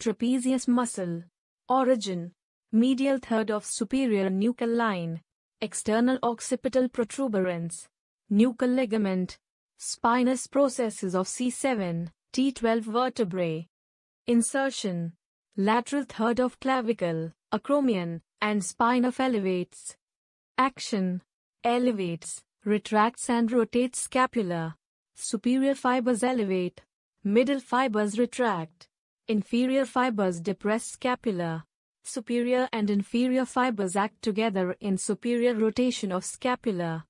trapezius muscle. Origin medial third of superior nuchal line, external occipital protuberance, nuchal ligament, spinous processes of C7, T12 vertebrae. Insertion lateral third of clavicle, acromion, and spine of elevates. Action elevates, retracts, and rotates scapula. Superior fibers elevate, middle fibers retract. Inferior fibers depress scapula. Superior and inferior fibers act together in superior rotation of scapula.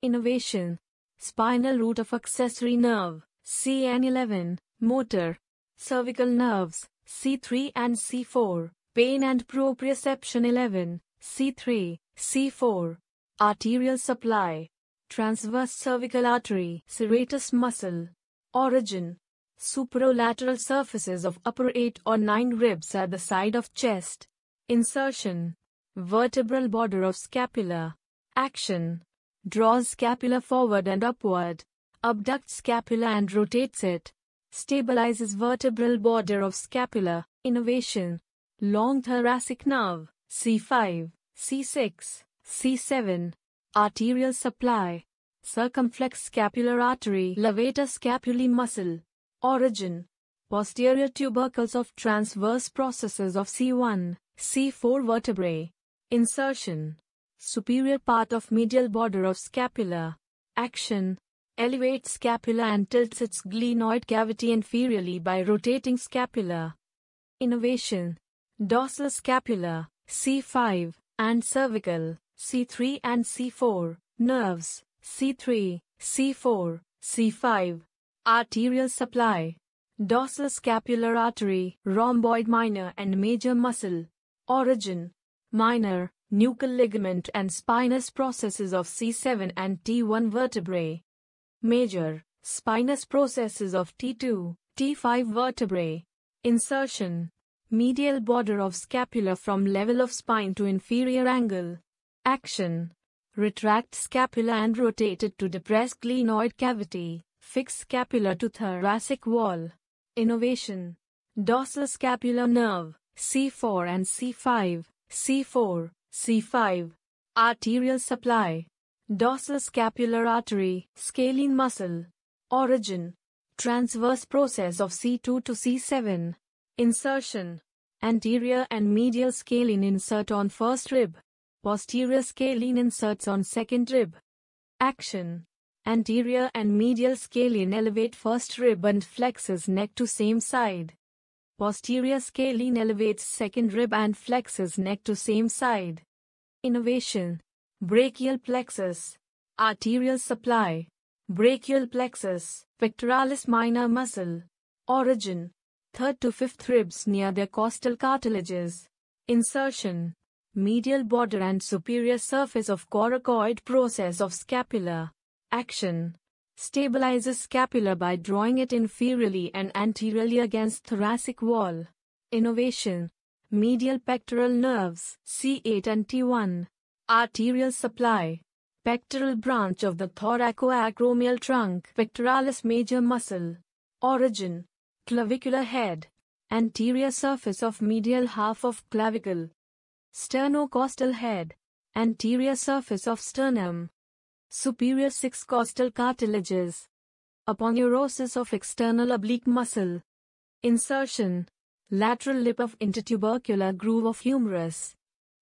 Innovation. Spinal root of accessory nerve, CN11, motor, cervical nerves, C3 and C4, pain and proprioception 11, C3, C4, arterial supply, transverse cervical artery, serratus muscle, origin, Superolateral surfaces of upper 8 or 9 ribs at the side of chest. Insertion. Vertebral border of scapula. Action. Draws scapula forward and upward. Abducts scapula and rotates it. Stabilizes vertebral border of scapula. Innovation. Long thoracic nerve. C5, C6, C7. Arterial supply. Circumflex scapular artery. Levator scapulae muscle. Origin Posterior tubercles of transverse processes of C1, C4 vertebrae. Insertion Superior part of medial border of scapula. Action Elevates scapula and tilts its glenoid cavity inferiorly by rotating scapula. Innovation Dorsal scapula, C5, and cervical, C3 and C4, nerves, C3, C4, C5, Arterial supply. Dorsal scapular artery, rhomboid minor and major muscle. Origin. Minor, nuchal ligament and spinous processes of C7 and T1 vertebrae. Major, spinous processes of T2, T5 vertebrae. Insertion. Medial border of scapula from level of spine to inferior angle. Action. Retract scapula and rotate it to depress glenoid cavity. Fixed scapula to thoracic wall. Innovation. Dorsal scapular nerve, C4 and C5, C4, C5. Arterial supply. Dorsal scapular artery, scalene muscle. Origin. Transverse process of C2 to C7. Insertion. Anterior and medial scalene insert on first rib. Posterior scalene inserts on second rib. Action anterior and medial scalene elevate first rib and flexes neck to same side. Posterior scalene elevates second rib and flexes neck to same side. Innovation. Brachial plexus. Arterial supply. Brachial plexus. Pectoralis minor muscle. Origin. Third to fifth ribs near their costal cartilages. Insertion. Medial border and superior surface of coracoid process of scapula. Action Stabilizes scapula by drawing it inferiorly and anteriorly against thoracic wall. Innovation Medial pectoral nerves C8 and T1 Arterial supply Pectoral branch of the thoracoacromial trunk Pectoralis major muscle Origin Clavicular head Anterior surface of medial half of clavicle Sternocostal head Anterior surface of sternum superior 6 costal cartilages. Upon neurosis of external oblique muscle. Insertion. Lateral lip of intertubercular groove of humerus.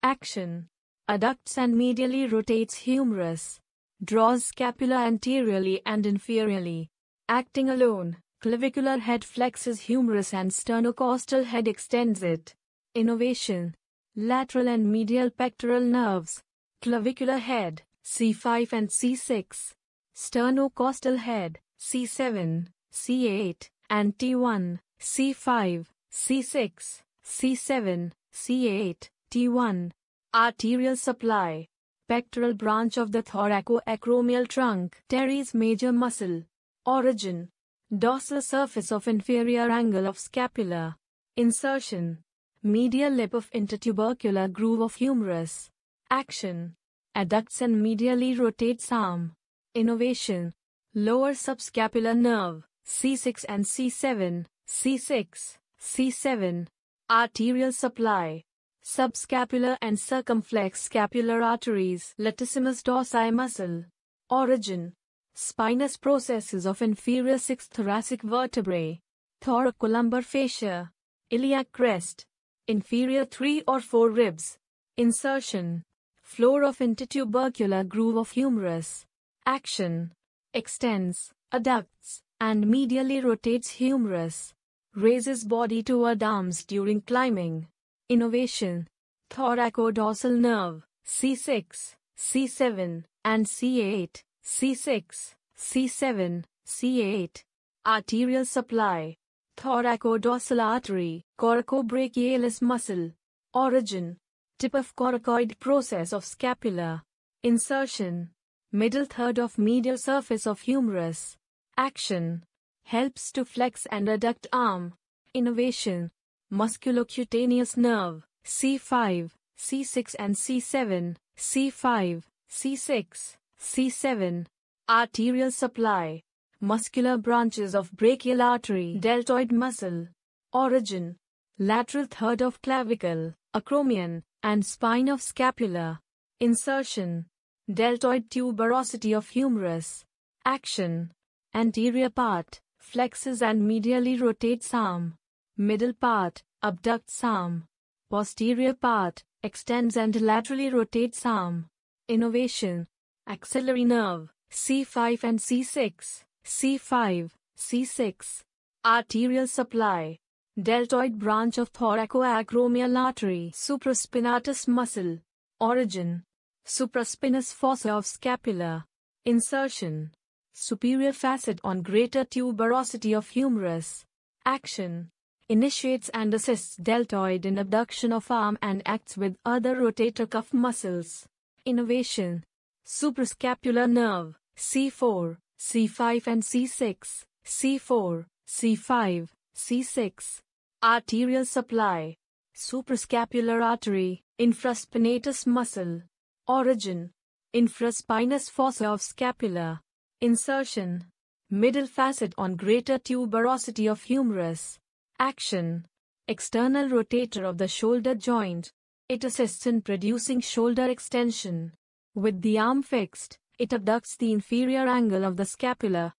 Action. Adducts and medially rotates humerus. Draws scapula anteriorly and inferiorly. Acting alone, clavicular head flexes humerus and sternocostal head extends it. Innovation. Lateral and medial pectoral nerves. Clavicular head. C5 and C6, sternocostal head, C7, C8, and T1, C5, C6, C7, C8, T1. Arterial supply. Pectoral branch of the thoracoacromial trunk. Teres major muscle. Origin. Dorsal surface of inferior angle of scapula. Insertion. Medial lip of intertubercular groove of humerus. Action adducts and medially rotates arm. Innovation. Lower subscapular nerve, C6 and C7, C6, C7. Arterial supply. Subscapular and circumflex scapular arteries, latissimus dorsi muscle. Origin. Spinous processes of inferior sixth thoracic vertebrae. Thoracolumbar fascia. Iliac crest. Inferior 3 or 4 ribs. Insertion floor of intertubercular groove of humerus. Action extends, adducts, and medially rotates humerus. Raises body toward arms during climbing. Innovation thoracodorsal nerve C6, C7, and C8, C6, C7, C8. Arterial supply thoracodorsal artery, coracobrachialis muscle. Origin Tip of coracoid process of scapula. Insertion. Middle third of medial surface of humerus. Action. Helps to flex and adduct arm. Innovation. Musculocutaneous nerve. C5, C6 and C7, C5, C6, C7. Arterial supply. Muscular branches of brachial artery. Deltoid muscle. Origin. Lateral third of clavicle acromion, and spine of scapula. Insertion. Deltoid tuberosity of humerus. Action. Anterior part. Flexes and medially rotates arm. Middle part. Abducts arm. Posterior part. Extends and laterally rotates arm. Innovation. Axillary nerve. C5 and C6. C5, C6. Arterial supply deltoid branch of thoracoacromial artery supraspinatus muscle origin supraspinous fossa of scapula insertion superior facet on greater tuberosity of humerus action initiates and assists deltoid in abduction of arm and acts with other rotator cuff muscles innervation suprascapular nerve C4, C5 and C6, C4, C5, C6. Arterial supply. Suprascapular artery, infraspinatus muscle. Origin. Infraspinous fossa of scapula. Insertion. Middle facet on greater tuberosity of humerus. Action. External rotator of the shoulder joint. It assists in producing shoulder extension. With the arm fixed, it abducts the inferior angle of the scapula.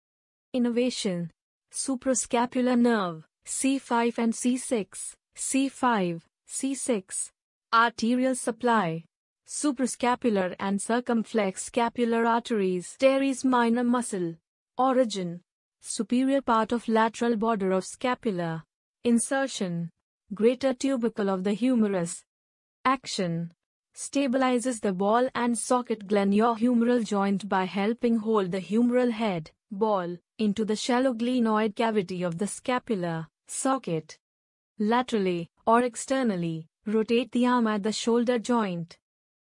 Innovation suprascapular nerve, C5 and C6, C5, C6. Arterial supply. Suprascapular and circumflex scapular arteries. teres minor muscle. Origin. Superior part of lateral border of scapula. Insertion. Greater tubercle of the humerus. Action. Stabilizes the ball and socket gleniohumeral joint by helping hold the humeral head ball, into the shallow glenoid cavity of the scapula, socket. Laterally, or externally, rotate the arm at the shoulder joint.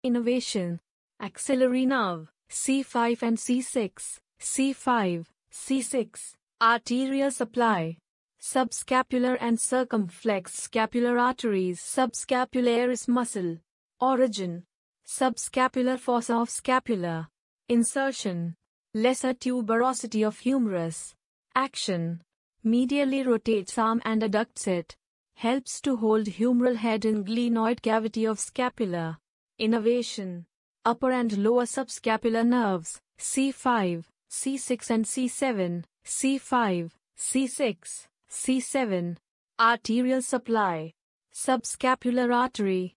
Innovation. Axillary nerve, C5 and C6, C5, C6, arterial supply. Subscapular and circumflex scapular arteries, subscapularis muscle. Origin. Subscapular fossa of scapula. Insertion lesser tuberosity of humerus. Action. Medially rotates arm and adducts it. Helps to hold humeral head in glenoid cavity of scapula. Innervation. Upper and lower subscapular nerves, C5, C6 and C7, C5, C6, C7. Arterial supply. Subscapular artery.